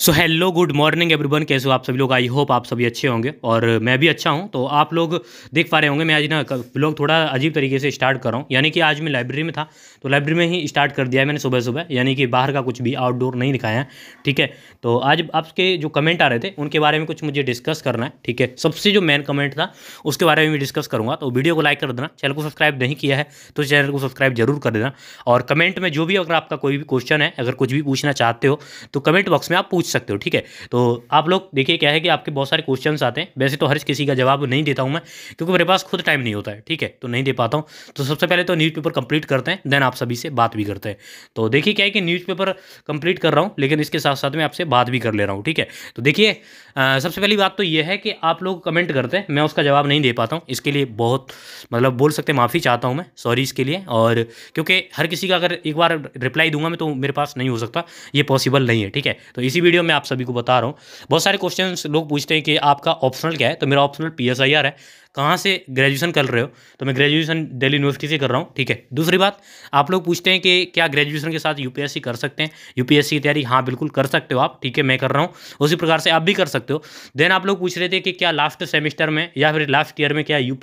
सो hello good morning everyone कैसे हो आप सभी लोग आई होप आप सभी अच्छे होंगे और मैं भी अच्छा हूँ तो आप लोग देख पा रहे होंगे मैं आज ना ब्लॉग थोड़ा अजीब तरीके से स्टार्ट कर रहा हूँ यानी कि आज मैं लाइब्रेरी में था तो लाइब्रेरी में ही स्टार्ट कर दिया है मैंने सुबह सुबह यानी कि बाहर का कुछ भी आउटडोर नहीं दिखाया है ठीक है तो आज आपके जो कमेंट आ रहे थे उनके बारे में कुछ मुझे डिस्कस करना है ठीक है सबसे जो मेन कमेंट था उसके बारे में भी डिस्कस करूँगा तो वीडियो को लाइक कर देना चैनल को सब्सक्राइब नहीं किया है तो चैनल को सब्सक्राइब जरूर कर देना और कमेंट में जो भी अगर आपका कोई भी क्वेश्चन है अगर कुछ भी पूछना चाहते हो तो कमेंट बॉक्स में आप पूछ पूछ सकते हो ठीक है तो आप लोग देखिए क्या है कि आपके बहुत सारे क्वेश्चन आते हैं वैसे तो हर किसी का जवाब नहीं देता हूँ मैं क्योंकि मेरे पास खुद टाइम नहीं होता है ठीक है तो नहीं दे पाता हूँ तो सबसे पहले तो न्यूज़ कंप्लीट करते हैं देन आप सभी से बात भी करते हैं तो देखिए क्या है कि न्यूज पेपर कंप्लीट कर रहा हूँ लेकिन इसके साथ साथ मैं आपसे बात भी कर ले रहा हूँ ठीक है तो देखिए सबसे पहली बात तो यह है कि आप लोग कमेंट करते हैं मैं उसका जवाब नहीं दे पाता हूँ इसके लिए बहुत मतलब बोल सकते माफ़ी चाहता हूँ मैं सॉरी इसके लिए और क्योंकि हर किसी का अगर एक बार रिप्लाई दूंगा मैं तो मेरे पास नहीं हो सकता ये पॉसिबल नहीं है ठीक है तो इसी वीडियो वीडियो में आप सभी को बता रहा हूँ बहुत सारे क्वेश्चन लोग पूछते हैं कि आपका ऑप्शनल क्या है तो मेरा ऑप्शनल पी है कहाँ से ग्रेजुएशन कर रहे हो तो मैं ग्रेजुएशन दिल्ली यूनिवर्सिटी से कर रहा हूँ ठीक है दूसरी बात आप लोग पूछते हैं कि क्या ग्रेजुएशन के साथ यूपीएससी कर सकते हैं यूपीएससी की तैयारी हाँ बिल्कुल कर सकते हो आप ठीक है मैं कर रहा हूँ उसी प्रकार से आप भी कर सकते हो देन आप लोग पूछ रहे थे कि क्या लास्ट सेमेस्टर में या फिर लास्ट ईयर में क्या यू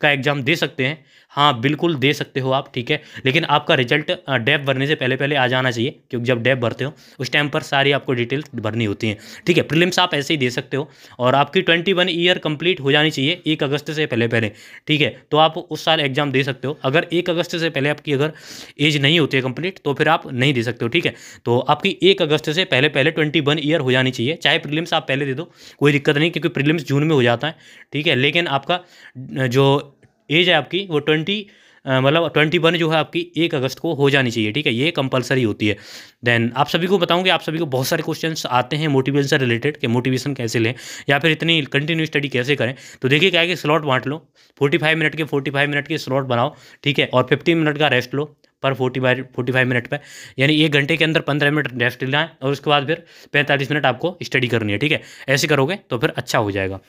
का एग्ज़ाम दे सकते हैं हाँ बिल्कुल दे सकते हो आप ठीक है लेकिन आपका रिजल्ट डैप भरने से पहले पहले आ जाना चाहिए क्योंकि जब डैप भरते हो उस टाइम पर सारी आपको डिटेल्स भरनी होती हैं ठीक है प्रिलिम्स आप ऐसे ही दे सकते हो और आपकी ट्वेंटी वन ईयर कंप्लीट हो जानी चाहिए एक अगस्त अगस्त से पहले पहले ठीक है तो आप उस साल एग्जाम दे सकते हो अगर एक अगस्त से पहले आपकी अगर एज नहीं होती है कंप्लीट तो फिर आप नहीं दे सकते हो ठीक है तो आपकी एक अगस्त से पहले पहले ट्वेंटी वन ईयर हो जानी चाहिए चाहे प्रीलिम्स आप पहले दे दो कोई दिक्कत नहीं क्योंकि प्रीलिम्स जून में हो जाता है ठीक है लेकिन आपका जो एज है आपकी वो ट्वेंटी मतलब ट्वेंटी वन जो है आपकी एक अगस्त को हो जानी चाहिए ठीक है ये कंपलसरी होती है देन आप सभी को बताऊं कि आप सभी को बहुत सारे क्वेश्चन आते हैं मोटिवेशन से रिलेटेड कि मोटिवेशन कैसे लें या फिर इतनी कंटिन्यू स्टडी कैसे करें तो देखिए क्या है कि स्लॉट बांट लो फोर्टी फाइव मिनट के फोर्टी फाइव मिनट के स्लॉट बनाओ ठीक है और फिफ्टी मिनट का रेस्ट लो पर forty by forty five minute पर यानी एक घंटे के अंदर पंद्रह मिनट रेस्ट लेना है और उसके बाद फिर पैंतालीस मिनट आपको स्टडी करनी है ठीक है ऐसे करोगे तो फिर अच्छा हो जाएगा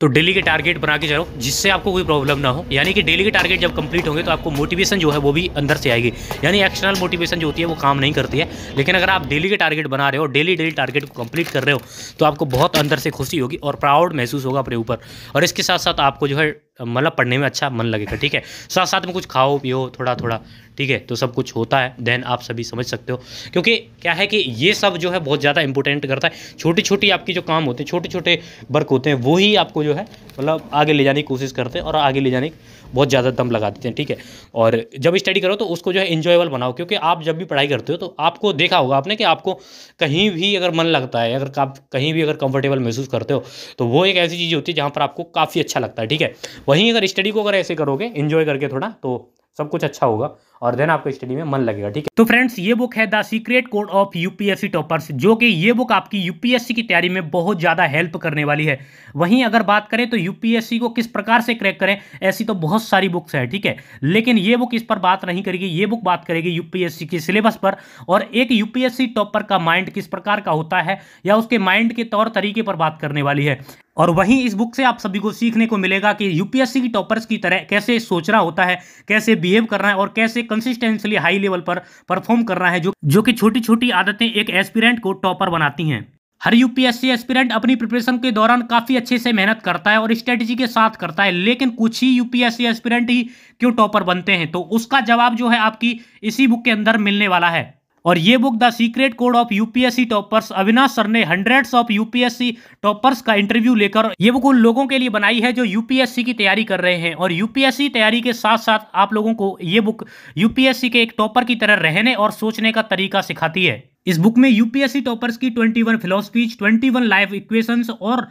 तो डेली के टारगेट बना के चलो जिससे आपको कोई प्रॉब्लम ना हो यानी कि डेली के टारगेट जब कंप्लीट होंगे तो आपको मोटिवेशन जो है वो भी अंदर से आएगी यानी एक्सटर्नल मोटिवेशन जो होती है वो काम नहीं करती है लेकिन अगर आप डेली के टारगेट बना रहे हो डेली डेली टारगेट को कंप्लीट कर रहे हो तो आपको बहुत अंदर से खुशी होगी और प्राउड महसूस होगा अपने ऊपर और इसके साथ साथ आपको जो है मतलब पढ़ने में अच्छा मन लगेगा ठीक है साथ साथ में कुछ खाओ पियो थोड़ा थोड़ा ठीक है तो सब कुछ होता है देन आप सभी समझ सकते हो क्योंकि क्या है कि ये सब जो है बहुत ज़्यादा इंपॉर्टेंट करता है छोटी छोटी आपकी जो काम होते हैं छोटे छोटे वर्क होते हैं वो ही आपको जो है मतलब आगे ले जाने की कोशिश करते हैं और आगे ले जाने की बहुत ज़्यादा दम लगा देते हैं ठीक है और जब स्टडी करो तो उसको जो है इन्जॉयबल बनाओ क्योंकि आप जब भी पढ़ाई करते हो तो आपको देखा होगा आपने कि आपको कहीं भी अगर मन लगता है अगर आप कहीं भी अगर कंफर्टेबल महसूस करते हो तो वो एक ऐसी चीज़ होती है जहाँ पर आपको काफ़ी अच्छा लगता है ठीक है वहीं अगर स्टडी को अगर ऐसे करोगे इन्जॉय करके थोड़ा तो सब कुछ अच्छा होगा और देन आपको स्टडी में मन लगेगा ठीक है तो फ्रेंड्स ये बुक है the secret code of UPSC toppers जो कि ये बुक आपकी यूपीएससी की तैयारी में बहुत ज़्यादा हेल्प करने वाली है वहीं अगर बात करें तो यूपीएससी को किस प्रकार से क्रैक करें ऐसी तो बहुत सारी बुक्स है ठीक है लेकिन ये बुक इस पर बात नहीं करेगी ये बुक बात करेगी यूपीएससी के सिलेबस पर और एक यूपीएससी टॉपर का माइंड किस प्रकार का होता है या उसके माइंड के तौर तरीके पर बात करने वाली है और वहीं इस बुक से आप सभी को सीखने को मिलेगा कि यूपीएससी की टॉपर्स की तरह कैसे सोचना होता है कैसे बिहेव करना है और कैसे कंसिस्टेंसली हाई लेवल पर परफॉर्म कर रहा है जो जो कि छोटी छोटी आदतें एक एस्पिरेंट को टॉपर बनाती हैं हर यूपीएससी एस्पिरेंट अपनी प्रिपरेशन के दौरान काफ़ी अच्छे से मेहनत करता है और स्ट्रेटजी के साथ करता है लेकिन कुछ ही यूपीएससी एस्पिरेंट ही क्यों टॉपर बनते हैं तो उसका जवाब जो है आपकी इसी बुक के अंदर मिलने वाला है और ये book the secret code of UPSC toppers Avinash sir ने हंड्रेड्स ऑफ यूपीएससी टॉपर्स का इंटरव्यू लेकर ये बुक उन लोगों के लिए बनाई है जो यूपीएससी की तैयारी कर रहे हैं और यूपीएससी तैयारी के साथ साथ आप लोगों को ये बुक यूपीएससी के एक टॉपर की तरह रहने और सोचने का तरीका सिखाती है इस बुक में यूपीएससी टॉपर्स की twenty one philosophies one life equations और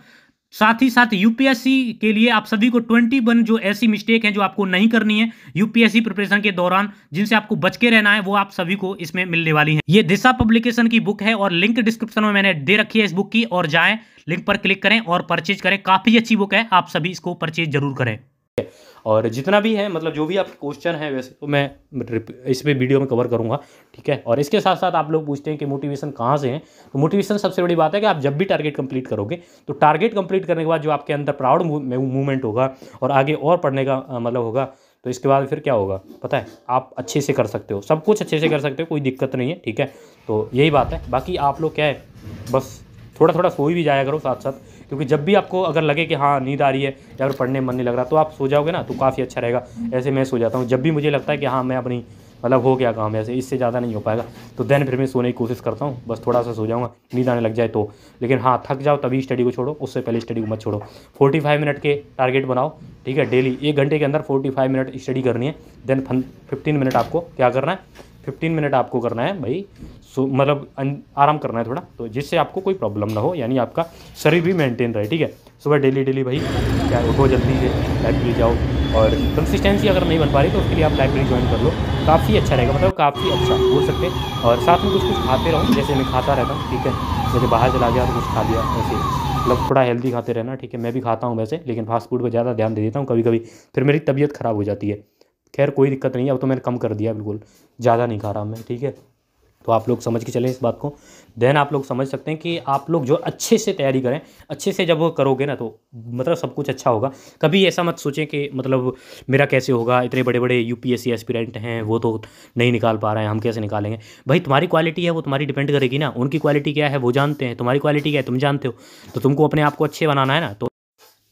साथ ही साथ यूपीएससी के लिए आप सभी को ट्वेंटी वन जो ऐसी मिस्टेक हैं जो आपको नहीं करनी है यूपीएससी प्रिपरेशन के दौरान जिनसे आपको बच के रहना है वो आप सभी को इसमें मिलने वाली है ये दिशा पब्लिकेशन की बुक है और लिंक डिस्क्रिप्शन में मैंने दे रखी है इस बुक की और जाए लिंक पर क्लिक करें और परचेज करें काफी अच्छी बुक है आप सभी इसको परचेज जरूर करें और जितना भी है मतलब जो भी आपके क्वेश्चन है वैसे तो मैं इस पर वीडियो में कवर करूँगा ठीक है और इसके साथ साथ आप लोग पूछते हैं कि मोटिवेशन कहाँ से है तो मोटिवेशन सबसे बड़ी बात है कि आप जब भी टारगेट कंप्लीट करोगे तो टारगेट कंप्लीट करने के बाद जो आपके अंदर प्राउड मूवमेंट होगा और आगे और पढ़ने का मतलब होगा तो इसके बाद फिर क्या होगा पता है आप अच्छे से कर सकते हो सब कुछ अच्छे से कर सकते हो कोई दिक्कत नहीं है ठीक है तो यही बात है बाकी आप लोग क्या है बस थोड़ा थोड़ा सोई भी जाया करो साथ साथ क्योंकि जब भी आपको अगर लगे कि हाँ नींद आ रही है या फिर पढ़ने मन नहीं लग रहा तो आप सो जाओगे ना तो काफ़ी अच्छा रहेगा ऐसे मैं सो जाता हूँ जब भी मुझे लगता है कि हाँ मैं अपनी मतलब हो गया काम ऐसे इससे ज़्यादा नहीं हो पाएगा तो देन फिर मैं सोने की कोशिश करता हूँ बस थोड़ा सा सो जाऊँगा नींद आने लग जाए तो लेकिन हाँ थक जाओ तभी स्टडी को छोड़ो उससे पहले स्टडी को मत छोड़ो 45 मिनट के टारगेट बनाओ ठीक है डेली एक घंटे के अंदर 45 मिनट स्टडी करनी है देन फिफ्टीन मिनट आपको क्या करना है फिफ्टीन मिनट आपको करना है भाई सो मतलब आराम करना है थोड़ा तो जिससे आपको कोई प्रॉब्लम ना हो यानी आपका शरीर भी मेंटेन रहे ठीक है सुबह डेली डेली भाई क्या उठो जल्दी से लाइब्रेरी जाओ और कंसिस्टेंसी अगर नहीं बन पा रही तो उसके लिए आप लाइब्रेरी ज्वाइन कर लो काफ़ी अच्छा रहेगा मतलब काफ़ी अच्छा हो सकते और साथ में कुछ कुछ खाते रहो जैसे मैं खाता रहता हूँ ठीक है जैसे बाहर चला गया तो कुछ खा लिया ऐसे मतलब थोड़ा हेल्दी खाते रहना ठीक है मैं भी खाता हूँ वैसे लेकिन फास्ट फूड पर ज़्यादा ध्यान दे देता हूँ कभी कभी फिर मेरी तबीयत ख़राब हो जाती है खैर कोई दिक्कत नहीं है अब तो मैंने कम कर दिया बिल्कुल ज़्यादा नहीं खा रहा मैं ठीक है तो आप लोग समझ के चलें इस बात को देन आप लोग समझ सकते हैं कि आप लोग जो अच्छे से तैयारी करें अच्छे से जब करोगे ना तो मतलब सब कुछ अच्छा होगा कभी ऐसा मत सोचें कि मतलब मेरा कैसे होगा इतने बड़े बड़े यू पी एस्पिरेंट हैं वो तो नहीं निकाल पा रहे हैं हम कैसे निकालेंगे भाई तुम्हारी क्वालिटी है वो तुम्हारी डिपेंड करेगी ना उनकी क्वालिटी क्या है वो जानते हैं तुम्हारी क्वालिटी क्या है तुम जानते हो तो तुमको अपने आप को अच्छे बनाना है ना तो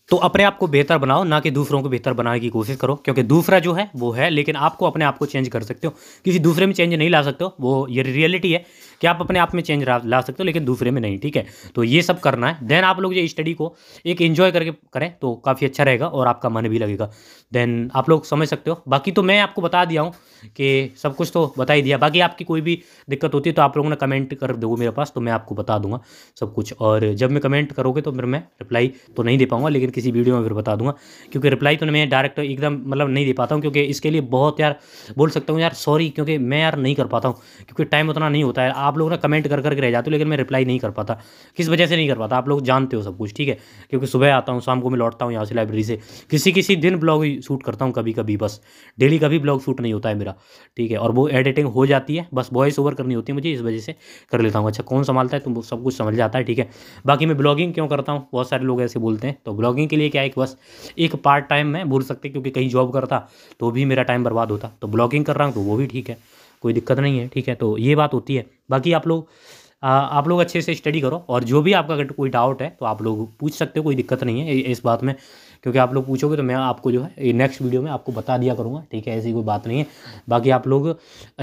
तो अपने आप को बेहतर बनाओ ना कि दूसरों को बेहतर बनाने की कोशिश करो क्योंकि दूसरा जो है वो है लेकिन आपको अपने आप को चेंज कर सकते हो किसी दूसरे में चेंज नहीं ला सकते हो वो ये रियलिटी है कि आप अपने आप में चेंज ला सकते हो लेकिन दूसरे में नहीं ठीक है तो ये सब करना है देन आप लोग ये स्टडी को एक इन्जॉय करके करें तो काफ़ी अच्छा रहेगा और आपका मन भी लगेगा देन आप लोग समझ सकते हो बाकी तो मैं आपको बता दिया हूँ कि सब कुछ तो बता ही दिया बाकी आपकी कोई भी दिक्कत होती है तो आप लोगों ने कमेंट कर दोगे मेरे पास तो मैं आपको बता दूंगा सब कुछ और जब मैं कमेंट करोगे तो फिर मैं रिप्लाई तो नहीं दे पाऊंगा लेकिन किसी वीडियो में फिर बता दूंगा क्योंकि रिप्लाई तो मैं डायरेक्ट एकदम मतलब नहीं दे पाता हूँ क्योंकि इसके लिए बहुत यार बोल सकता हूँ यार सॉरी क्योंकि मैं यार नहीं कर पाता हूँ क्योंकि टाइम उतना नहीं होता है आप लोग ना कमेंट कर करके रह जाते हो लेकिन मैं रिप्लाई नहीं कर पाता किस वजह से नहीं कर पाता आप लोग जानते हो सब कुछ ठीक है क्योंकि सुबह आता हूँ शाम को मैं लौटता हूँ यहाँ से लाइब्रेरी से किसी किसी दिन ब्लॉग शूट करता हूँ कभी कभी बस डेली कभी ब्लॉग शूट नहीं होता है मेरा ठीक है और वो एडिटिंग हो जाती है बस वॉइस ओवर करनी होती है मुझे इस वजह से कर लेता हूँ अच्छा कौन संभालता है तुम तो सब कुछ समझ जाता है ठीक है बाकी मैं ब्लॉगिंग क्यों करता हूँ बहुत सारे लोग ऐसे बोलते हैं तो ब्लॉगिंग के लिए क्या है बस एक पार्ट टाइम मैं भूल सकते क्योंकि कहीं जॉब करता तो भी मेरा टाइम बर्बाद होता तो ब्लॉगिंग कर रहा हूँ तो वो भी ठीक है कोई दिक्कत नहीं है ठीक है तो ये बात होती है बाकी आप लोग आप लोग अच्छे से स्टडी करो और जो भी आपका अगर कोई डाउट है तो आप लोग पूछ सकते हो कोई दिक्कत नहीं है इस बात में क्योंकि आप लोग पूछोगे तो मैं आपको जो है नेक्स्ट वीडियो में आपको बता दिया करूँगा ठीक है ऐसी कोई बात नहीं है बाकी आप लोग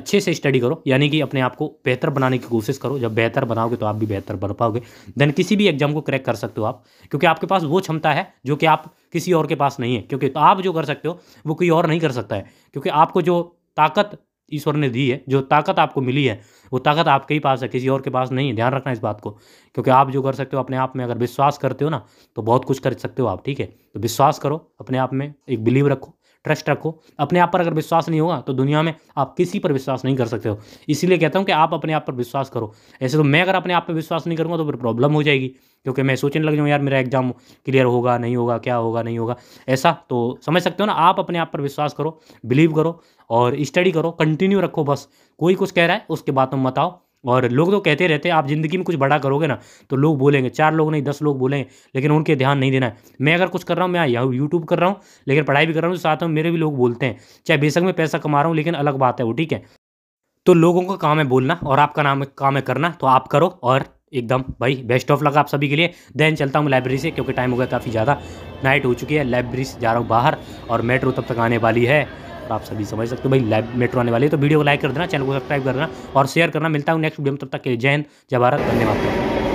अच्छे से स्टडी करो यानी कि अपने आप को बेहतर बनाने की कोशिश करो जब बेहतर बनाओगे तो आप भी बेहतर बन पाओगे देन किसी भी एग्जाम को क्रैक कर सकते हो आप क्योंकि आपके पास वो क्षमता है जो कि आप किसी और के पास नहीं है क्योंकि तो आप जो कर सकते हो वो कोई और नहीं कर सकता है क्योंकि आपको जो ताकत ईश्वर ने दी है जो ताकत आपको मिली है वो ताकत आपके ही पास है किसी और के पास नहीं है ध्यान रखना इस बात को क्योंकि आप जो कर सकते हो अपने आप में अगर विश्वास करते हो ना तो बहुत कुछ कर सकते हो आप ठीक है तो विश्वास करो अपने आप में एक बिलीव रखो ट्रस्ट रखो अपने आप पर अगर विश्वास नहीं होगा तो दुनिया में आप किसी पर विश्वास नहीं कर सकते हो इसीलिए कहता हूँ कि आप अपने आप पर विश्वास करो ऐसे तो मैं अगर अपने आप पर विश्वास नहीं करूँगा तो फिर प्रॉब्लम हो जाएगी क्योंकि मैं सोचने लग जाऊँ यार मेरा एग्ज़ाम क्लियर होगा नहीं होगा क्या होगा नहीं होगा ऐसा तो समझ सकते हो ना आप अपने आप पर विश्वास करो बिलीव करो और स्टडी करो कंटिन्यू रखो बस कोई कुछ कह रहा है उसके बाद तुम बताओ और लोग तो कहते रहते हैं आप ज़िंदगी में कुछ बड़ा करोगे ना तो लोग बोलेंगे चार लोग नहीं दस लोग बोलेंगे लेकिन उनके ध्यान नहीं देना है मैं अगर कुछ कर रहा हूँ मैं यहाँ यूट्यूब कर रहा हूँ लेकिन पढ़ाई भी कर रहा हूँ तो साथ में मेरे भी लोग बोलते हैं चाहे बेशक मैं पैसा कमा रहा हूँ लेकिन अलग बात है वो ठीक है तो लोगों का काम है बोलना और आपका नाम काम है करना तो आप करो और एकदम भाई बेस्ट ऑफ लगा आप सभी के लिए देन चलता हूँ लाइब्रेरी से क्योंकि टाइम हो गया काफ़ी ज़्यादा नाइट हो चुकी है लाइब्रेरी से जा रहा हूँ बाहर और मेट्रो तब तक आने वाली है और तो आप सभी समझ सकते हो भाई लाइव मेट्रो आने वाली है तो वीडियो को लाइक कर देना चैनल को सब्सक्राइब कर देना और शेयर करना मिलता हूँ नेक्स्ट वीडियो में तब तक के जय जवाहर जय भारत धन्यवाद